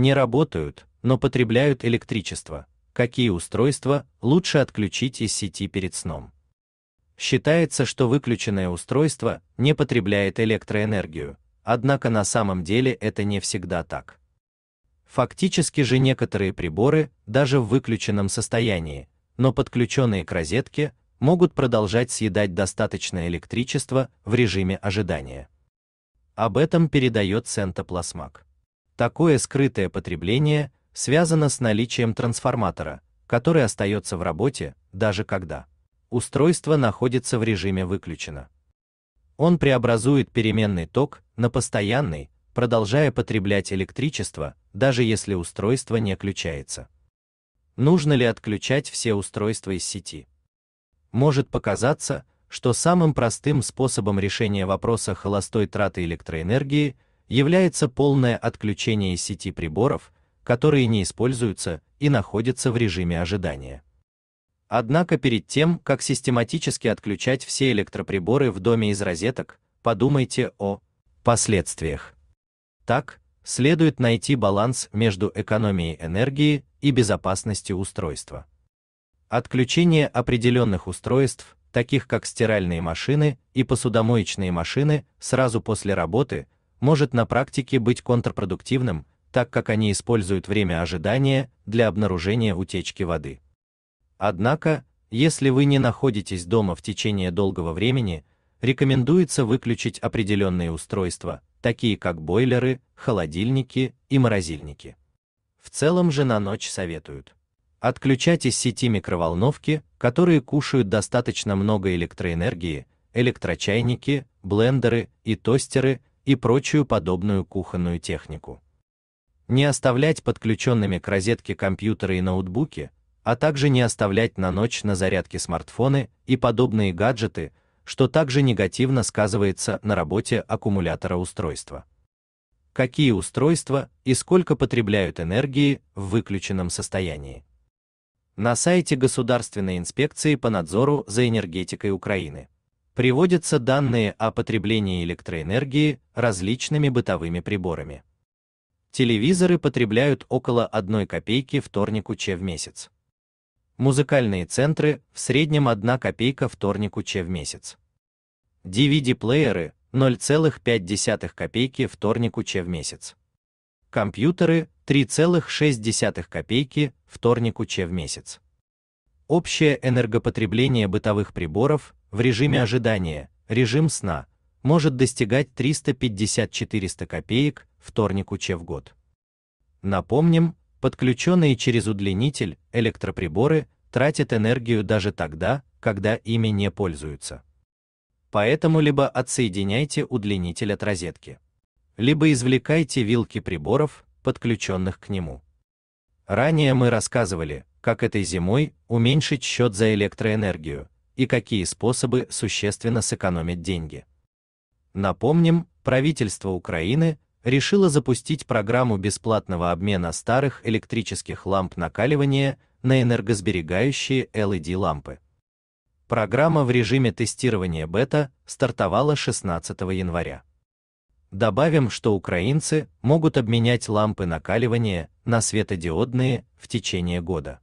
не работают, но потребляют электричество, какие устройства лучше отключить из сети перед сном. Считается, что выключенное устройство не потребляет электроэнергию, однако на самом деле это не всегда так. Фактически же некоторые приборы, даже в выключенном состоянии, но подключенные к розетке, могут продолжать съедать достаточное электричество в режиме ожидания. Об этом передает Сента Такое скрытое потребление связано с наличием трансформатора, который остается в работе, даже когда устройство находится в режиме выключено. Он преобразует переменный ток на постоянный, продолжая потреблять электричество, даже если устройство не включается. Нужно ли отключать все устройства из сети? Может показаться, что самым простым способом решения вопроса холостой траты электроэнергии – является полное отключение из сети приборов, которые не используются и находятся в режиме ожидания. Однако перед тем, как систематически отключать все электроприборы в доме из розеток, подумайте о последствиях. Так, следует найти баланс между экономией энергии и безопасностью устройства. Отключение определенных устройств, таких как стиральные машины и посудомоечные машины, сразу после работы может на практике быть контрпродуктивным, так как они используют время ожидания для обнаружения утечки воды. Однако, если вы не находитесь дома в течение долгого времени, рекомендуется выключить определенные устройства, такие как бойлеры, холодильники и морозильники. В целом же на ночь советуют отключать из сети микроволновки, которые кушают достаточно много электроэнергии, электрочайники, блендеры и тостеры и прочую подобную кухонную технику. Не оставлять подключенными к розетке компьютеры и ноутбуки, а также не оставлять на ночь на зарядке смартфоны и подобные гаджеты, что также негативно сказывается на работе аккумулятора устройства. Какие устройства и сколько потребляют энергии в выключенном состоянии? На сайте Государственной инспекции по надзору за энергетикой Украины приводятся данные о потреблении электроэнергии различными бытовыми приборами. Телевизоры потребляют около 1 копейки вторнику че в месяц. Музыкальные центры в среднем 1 копейка вторнику че в месяц. DVD-плееры 0,5 копейки вторнику че в месяц. Компьютеры 3,6 копейки вторнику че в месяц. Общее энергопотребление бытовых приборов в режиме ожидания, режим сна, может достигать 350-400 копеек вторник УЧ в год. Напомним, подключенные через удлинитель электроприборы тратят энергию даже тогда, когда ими не пользуются. Поэтому либо отсоединяйте удлинитель от розетки, либо извлекайте вилки приборов, подключенных к нему. Ранее мы рассказывали, как этой зимой уменьшить счет за электроэнергию, и какие способы существенно сэкономить деньги. Напомним, правительство Украины решило запустить программу бесплатного обмена старых электрических ламп накаливания на энергосберегающие LED-лампы. Программа в режиме тестирования бета стартовала 16 января. Добавим, что украинцы могут обменять лампы накаливания на светодиодные в течение года.